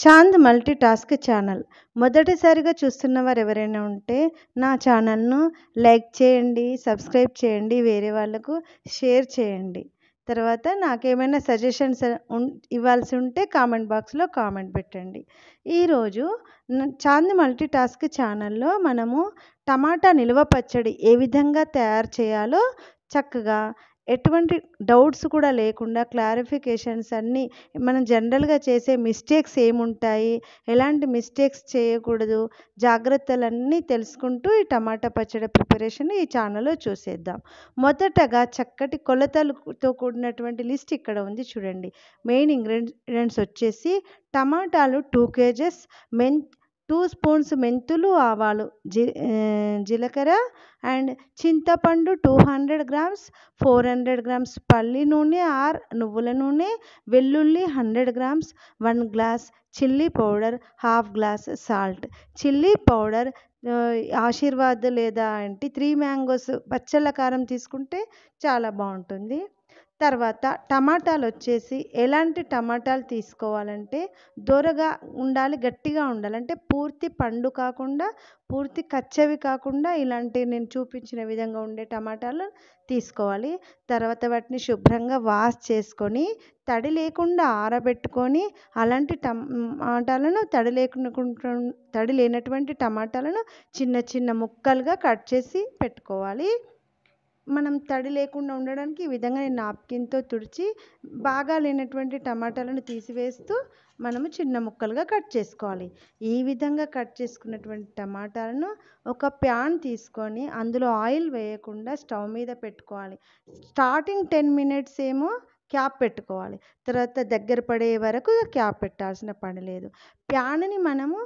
Chand multi task channel మొదటిసారిగా చూస్తున్న వారు ఎవరైనా ఉంటే నా ఛానల్ను లైక్ చేయండి సబ్స్క్రైబ్ చేయండి వేరే వాళ్ళకు షేర్ చేయండి తర్వాత నాకేమైనా సజెషన్స్ ఇవ్వాల్సి ఉంటే కామెంట్ బాక్స్లో కామెంట్ పెట్టండి ఈరోజు చాంద్ మల్టీ టాస్క్ ఛానల్లో మనము టమాటా నిల్వ పచ్చడి ఏ విధంగా తయారు చేయాలో చక్కగా ఎటువంటి డౌట్స్ కూడా లేకుండా క్లారిఫికేషన్స్ అన్నీ మనం జనరల్గా చేసే మిస్టేక్స్ ఏముంటాయి ఎలాంటి మిస్టేక్స్ చేయకూడదు జాగ్రత్తలన్నీ తెలుసుకుంటూ ఈ టమాటా పచ్చడి ప్రిపరేషన్ ఈ ఛానల్లో చూసేద్దాం మొదటగా చక్కటి కొలతలతో కూడినటువంటి లిస్ట్ ఇక్కడ ఉంది చూడండి మెయిన్ ఇంగ్రీడియంట్స్ వచ్చేసి టమాటాలు టూ కేజెస్ మెన్ టూ స్పూన్స్ మెంతులు ఆవాలు జీ జీలకర్ర అండ్ చింతపండు two hundred grams four hundred grams పల్లి నూనె ఆర్ నువ్వుల నూనె వెల్లుల్లి hundred grams one glass chilli powder half glass salt chilli powder Aashirvaad లేదా అంటే త్రీ మ్యాంగోస్ పచ్చళ్ళ కారం తీసుకుంటే చాలా బాగుంటుంది తర్వాత టమాటాలు వచ్చేసి ఎలాంటి టమాటాలు తీసుకోవాలంటే దోరగా ఉండాలి గట్టిగా ఉండాలి అంటే పూర్తి పండు కాకుండా పూర్తి కచ్చవి కాకుండా ఇలాంటి నేను చూపించిన విధంగా ఉండే టమాటాలు తీసుకోవాలి తర్వాత వాటిని శుభ్రంగా వాష్ చేసుకొని తడి లేకుండా ఆరబెట్టుకొని అలాంటి టమాటాలను తడి లేకుండా తడి లేనటువంటి టమాటాలను చిన్న చిన్న ముక్కలుగా కట్ చేసి పెట్టుకోవాలి మనం తడి లేకుండా ఉండడానికి ఈ విధంగా నేను నాప్కిన్తో తుడిచి బాగా లేనటువంటి టమాటాలను తీసివేస్తూ మనము చిన్న ముక్కలుగా కట్ చేసుకోవాలి ఈ విధంగా కట్ చేసుకున్నటువంటి టమాటాలను ఒక ప్యాన్ తీసుకొని అందులో ఆయిల్ వేయకుండా స్టవ్ మీద పెట్టుకోవాలి స్టార్టింగ్ టెన్ మినిట్స్ ఏమో క్యాప్ పెట్టుకోవాలి తర్వాత దగ్గర పడే వరకు క్యాప్ పెట్టాల్సిన పని లేదు ప్యాన్ని మనము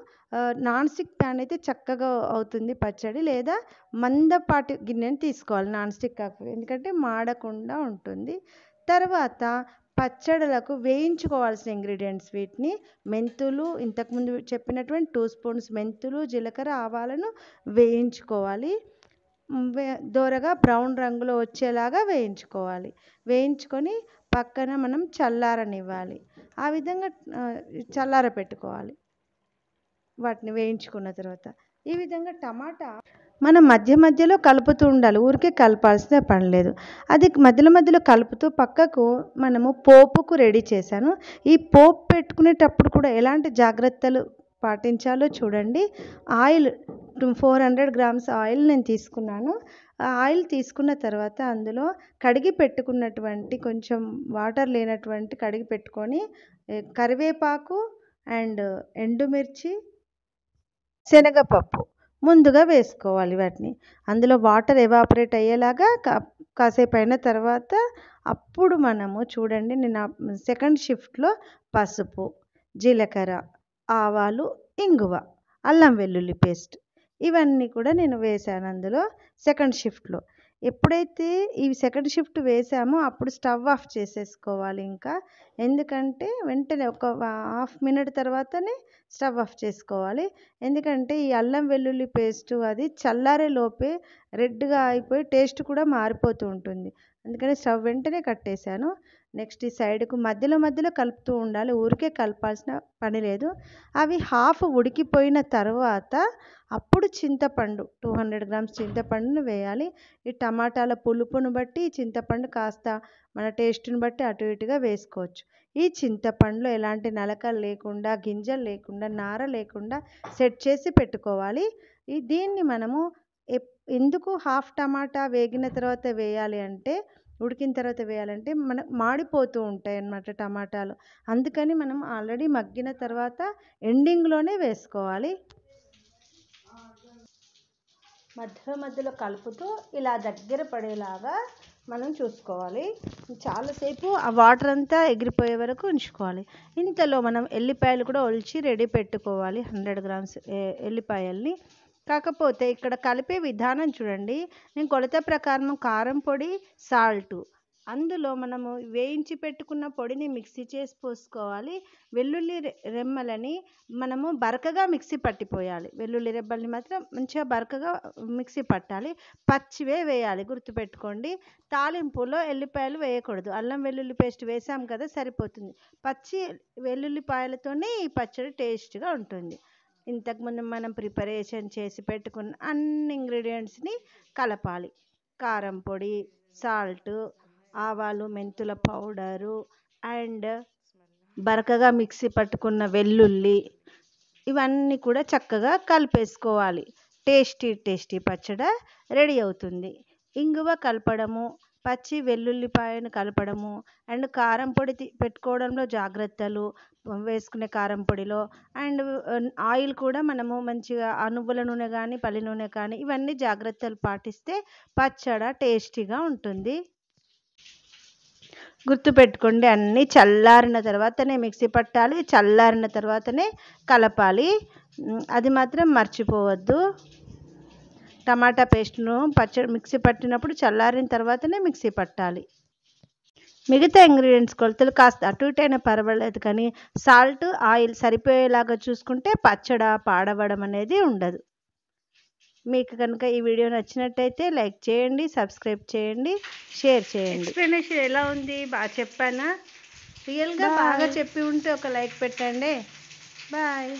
నాన్ స్టిక్ ప్యాన్ అయితే చక్కగా అవుతుంది పచ్చడి లేదా మందపాటి గిన్నెని తీసుకోవాలి నాన్ స్టిక్ కాకపోతే ఎందుకంటే మాడకుండా ఉంటుంది తర్వాత పచ్చడలకు వేయించుకోవాల్సిన ఇంగ్రీడియంట్స్ వీటిని మెంతులు ఇంతకుముందు చెప్పినటువంటి టూ స్పూన్స్ మెంతులు జీలకర్ర ఆవాలను వేయించుకోవాలి దోరగా బ్రౌన్ రంగులో వచ్చేలాగా వేయించుకోవాలి వేయించుకొని పక్కన మనం చల్లారనివ్వాలి ఆ విధంగా చల్లార పెట్టుకోవాలి వాటిని వేయించుకున్న తర్వాత ఈ విధంగా టమాటా మనం మధ్య మధ్యలో కలుపుతూ ఉండాలి ఊరికే కలపాల్సిన పని లేదు అది మధ్యలో మధ్యలో కలుపుతూ పక్కకు మనము పోపుకు రెడీ చేశాను ఈ పోపు పెట్టుకునేటప్పుడు కూడా ఎలాంటి జాగ్రత్తలు పాటించాలో చూడండి oil four hundred grams oil నేను తీసుకున్నాను ఆయిల్ తీసుకున్న తర్వాత అందులో కడిగి పెట్టుకున్నటువంటి కొంచెం వాటర్ లేనటువంటి కడిగి పెట్టుకొని కరివేపాకు అండ్ ఎండుమిర్చి శనగపప్పు ముందుగా వేసుకోవాలి వాటిని అందులో వాటర్ ఎవాపరేట్ అయ్యేలాగా కాసేపు అయిన తర్వాత అప్పుడు మనము చూడండి నేను సెకండ్ షిఫ్ట్లో పసుపు జీలకర్ర ఆవాలు ఇంగువ అల్లం వెల్లుల్లి పేస్ట్ ఇవన్నీ కూడా నేను వేశాను అందులో సెకండ్ షిఫ్ట్లో ఎప్పుడైతే ఈ సెకండ్ షిఫ్ట్ వేసామో అప్పుడు స్టవ్ ఆఫ్ చేసేసుకోవాలి ఇంకా ఎందుకంటే వెంటనే ఒక హాఫ్ మినిట్ తర్వాతనే స్టవ్ ఆఫ్ చేసుకోవాలి ఎందుకంటే ఈ అల్లం వెల్లుల్లి పేస్ట్ అది చల్లారే లోపే రెడ్గా అయిపోయి టేస్ట్ కూడా మారిపోతూ ఉంటుంది అందుకని స్టవ్ వెంటనే కట్టేశాను నెక్స్ట్ ఈ సైడ్కు మధ్యలో మధ్యలో కలుపుతూ ఉండాలి ఊరికే కలపాల్సిన పని లేదు అవి హాఫ్ ఉడికిపోయిన తర్వాత అప్పుడు చింతపండు టూ హండ్రెడ్ గ్రామ్స్ చింతపండును వేయాలి ఈ టమాటాల పులుపును బట్టి చింతపండు కాస్త మన టేస్ట్ని బట్టి అటు ఇటుగా వేసుకోవచ్చు ఈ చింతపండులో ఎలాంటి నలకలు లేకుండా గింజలు లేకుండా నార లేకుండా సెట్ చేసి పెట్టుకోవాలి ఈ దీన్ని మనము ఎందుకు హాఫ్ టమాటా వేగిన తర్వాత వేయాలి అంటే ఉడికిన తర్వాత వేయాలంటే మన మాడిపోతూ ఉంటాయి అన్నమాట టమాటాలు అందుకని మనం ఆల్రెడీ మగ్గిన తర్వాత ఎండింగ్లోనే వేసుకోవాలి మధ్యలో మధ్యలో కలుపుతూ ఇలా దగ్గర పడేలాగా మనం చూసుకోవాలి చాలాసేపు ఆ వాటర్ అంతా ఎగిరిపోయే వరకు ఉంచుకోవాలి ఇంతలో మనం ఎల్లిపాయలు కూడా ఒలిచి రెడీ పెట్టుకోవాలి హండ్రెడ్ గ్రామ్స్ ఎల్లిపాయల్ని కాకపోతే ఇక్కడ కలిపే విధానం చూడండి నేను కొలత ప్రకారం కారం పొడి సాల్ట్ అందులో మనము వేయించి పెట్టుకున్న పొడిని మిక్సీ చేసి పోసుకోవాలి వెల్లుల్లి రెమ్మలని మనము బరకగా మిక్సీ పట్టిపోయాలి వెల్లుల్లి రెబ్బల్ని మాత్రం మంచిగా బరకగా మిక్సీ పట్టాలి పచ్చివే వేయాలి గుర్తుపెట్టుకోండి తాలింపులో ఎల్లిపాయలు వేయకూడదు అల్లం వెల్లుల్లి పేస్ట్ వేసాం కదా సరిపోతుంది పచ్చి వెల్లుల్లిపాయలతోనే ఈ పచ్చడి టేస్ట్గా ఉంటుంది ఇంతకుముందు మనం ప్రిపరేషన్ చేసి పెట్టుకున్న అన్ని ఇంగ్రీడియంట్స్ని కలపాలి కారం పొడి సాల్ట్ ఆవాలు మెంతుల పౌడరు అండ్ బరకగా మిక్సీ పట్టుకున్న వెల్లుల్లి ఇవన్నీ కూడా చక్కగా కలిపేసుకోవాలి టేస్టీ టేస్టీ పచ్చడి రెడీ అవుతుంది ఇంగువ కలపడము పచ్చి వెల్లుల్లిపాయను కలపడము అండ్ కారం పొడి పెట్టుకోవడంలో జాగ్రత్తలు వేసుకునే కారం పొడిలో అండ్ ఆయిల్ కూడా మనము మంచిగా ఆ నువ్వుల నూనె కానీ పల్లి నూనె కానీ ఇవన్నీ జాగ్రత్తలు పాటిస్తే పచ్చడి టేస్టీగా ఉంటుంది గుర్తుపెట్టుకోండి అన్నీ చల్లారిన తర్వాతనే మిక్సీ పట్టాలి చల్లారిన తర్వాతనే కలపాలి అది మాత్రం మర్చిపోవద్దు టమాటా పేస్ట్ను పచ్చడి మిక్సీ పట్టినప్పుడు చల్లారిన తర్వాతనే మిక్సీ పట్టాలి మిగతా ఇంగ్రీడియంట్స్ కొలతలు కాస్త అటు ఇటు అయినా పర్వాలేదు కానీ సాల్ట్ ఆయిల్ సరిపోయేలాగా చూసుకుంటే పచ్చడ పాడవడం అనేది ఉండదు మీకు కనుక ఈ వీడియో నచ్చినట్టయితే లైక్ చేయండి సబ్స్క్రైబ్ చేయండి షేర్ చేయండి ఎక్స్ప్లెనేషన్ ఎలా ఉంది బాగా చెప్పానా రియల్గా బాగా చెప్పి ఉంటే ఒక లైక్ పెట్టండి బాయ్